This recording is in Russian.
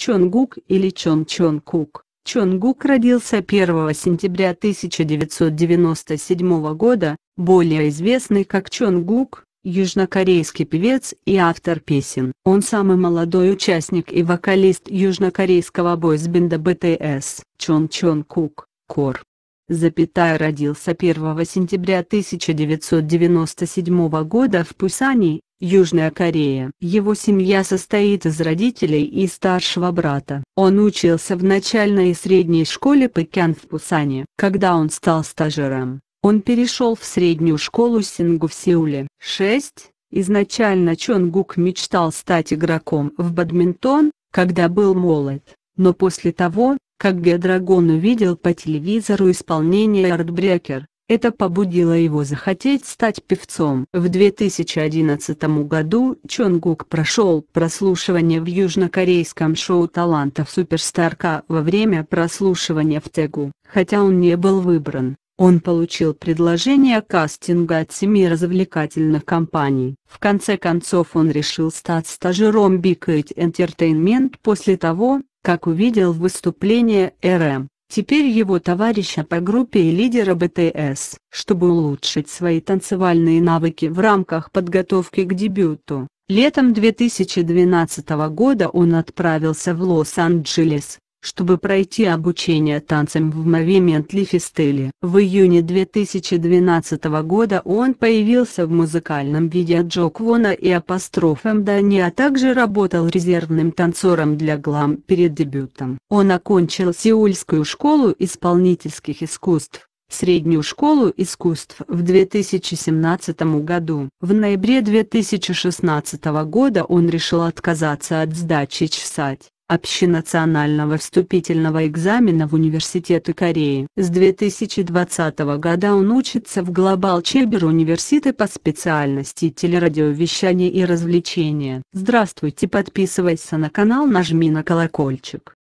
Чонгук или Чон Чонгук. Чонгук родился 1 сентября 1997 года, более известный как Чонгук, южнокорейский певец и автор песен. Он самый молодой участник и вокалист южнокорейского бойсбенда BTS. Чон Чонгук, Кор. Запятая родился 1 сентября 1997 года в Пусане, Южная Корея. Его семья состоит из родителей и старшего брата. Он учился в начальной и средней школе Пэкян в Пусане. Когда он стал стажером, он перешел в среднюю школу Сингу в Сеуле. 6. Изначально Чонгук мечтал стать игроком в бадминтон, когда был молод, но после того, как Гедрагон увидел по телевизору исполнение Артбрекер, это побудило его захотеть стать певцом. В 2011 году Чонгук прошел прослушивание в южнокорейском шоу талантов Суперстарка во время прослушивания в Тегу. Хотя он не был выбран, он получил предложение кастинга от семи развлекательных компаний. В конце концов он решил стать стажером Big Eight Entertainment после того, как увидел выступление РМ теперь его товарища по группе и лидера БТС. Чтобы улучшить свои танцевальные навыки в рамках подготовки к дебюту, летом 2012 года он отправился в Лос-Анджелес, чтобы пройти обучение танцам в Movement Лифестиле. В июне 2012 года он появился в музыкальном виде Джо Квона и апострофом Дани, а также работал резервным танцором для глам перед дебютом. Он окончил Сеульскую школу исполнительских искусств. Среднюю школу искусств в 2017 году. В ноябре 2016 года он решил отказаться от сдачи чесать общенационального вступительного экзамена в университеты Кореи. С 2020 года он учится в Global Чебер университета по специальности телерадиовещания и развлечения. Здравствуйте, подписывайся на канал, нажми на колокольчик.